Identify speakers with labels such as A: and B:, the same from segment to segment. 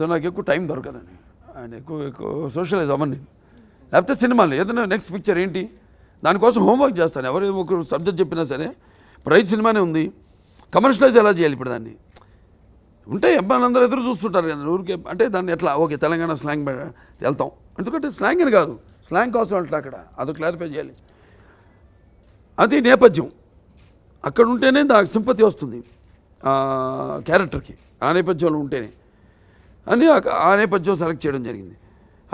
A: so నాకు ఎక్కువ time దొరకదండి అండ్ ఎక్కువ ఎక్కువ సోషలైజ్ అవ్వండి లేకపోతే సినిమాలు ఏదైనా నెక్స్ట్ పిక్చర్ ఏంటి దానికోసం హోంవర్క్ చేస్తాను ఎవరు ఒక సబ్జెక్ట్ చెప్పినా సరే ఇప్పుడు రైతు సినిమానే ఉంది కమర్షియలైజ్ ఎలా చేయాలి ఇప్పుడు దాన్ని ఉంటే అందరూ ఎదురు చూస్తుంటారు కదా ఊరికే అంటే దాన్ని ఎట్లా ఓకే తెలంగాణ స్లాంగ్ వెళ్తాం ఎందుకంటే స్లాంగ్ అని కాదు స్లాంగ్ కోసం అంటే అక్కడ అది క్లారిఫై చేయాలి అది నేపథ్యం అక్కడ ఉంటేనే దానికి సింపతి వస్తుంది క్యారెక్టర్కి ఆ నేపథ్యంలో ఉంటేనే అని ఆ నేపథ్యం సెలెక్ట్ చేయడం జరిగింది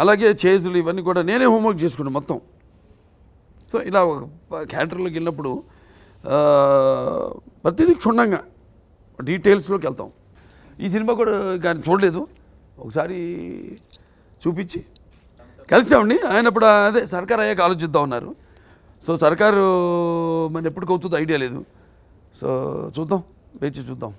A: అలాగే చేజులు ఇవన్నీ కూడా నేనే హోంవర్క్ చేసుకున్నాను మొత్తం సో ఇలా క్యారెక్టర్లోకి వెళ్ళినప్పుడు ప్రతిదీ క్షుణ్ణంగా డీటెయిల్స్లోకి వెళ్తాం ఈ సినిమా కూడా కానీ చూడలేదు ఒకసారి చూపించి కలిసామండి ఆయన ఇప్పుడు అదే సర్కార్ అయ్యాక ఆలోచిద్దాం ఉన్నారు సో సర్కారు మన ఎప్పటికవుతుందో ఐడియా లేదు సో చూద్దాం వేచి చూద్దాం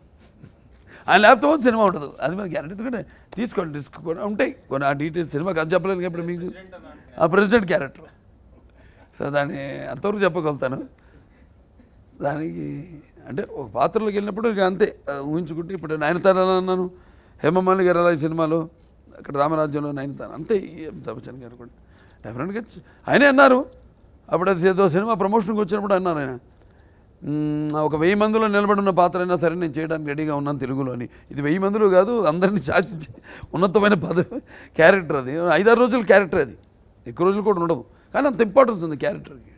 A: ఆయన లేకపోతే సినిమా ఉండదు అది మీద గ్యారెంటీ ఎందుకంటే తీసుకోండి రిస్క్ కూడా ఉంటాయి కొన్ని ఆ డీటెయిల్స్ సినిమాకి అది చెప్పలేదు ఇప్పుడు మీకు ఆ ప్రెసిడెంట్ క్యారెక్టర్ సో దాన్ని అంతవరకు చెప్పగలుగుతాను దానికి అంటే ఒక పాత్రలోకి వెళ్ళినప్పుడు ఇక అంతే ఊహించుకుంటే ఇప్పుడు నయనతార అన్నాను హేమమాలి గారు అలా ఈ సినిమాలో అక్కడ రామరాజ్యంలో నయనతార అంతే అమితాబ్ బచ్చన్ గారు కూడా డెఫినెట్గా ఆయనే అన్నారు అప్పుడు అది ఏదో సినిమా ప్రమోషన్కి వచ్చినప్పుడు అన్నారు ఆయన ఒక వెయ్యి మందిలో నిలబడిన పాత్ర అయినా సరే నేను చేయడానికి రెడీగా ఉన్నాను తెలుగులో అని ఇది వెయ్యి మందులు కాదు అందరినీ శాసించి ఉన్నతమైన పద క్యారెక్టర్ అది ఐదారు రోజులు క్యారెక్టర్ అది ఎక్కువ రోజులు కూడా ఉండదు కానీ అంత ఇంపార్టెన్స్ ఉంది క్యారెక్టర్కి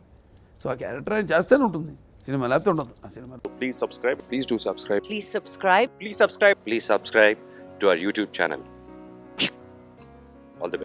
A: సో ఆ క్యారెక్టర్ ఆయన చేస్తేనే ఉంటుంది సినిమా లేకపోతే ఉండదు ఆ cinema please subscribe please to subscribe please subscribe please subscribe please subscribe to our YouTube channel all the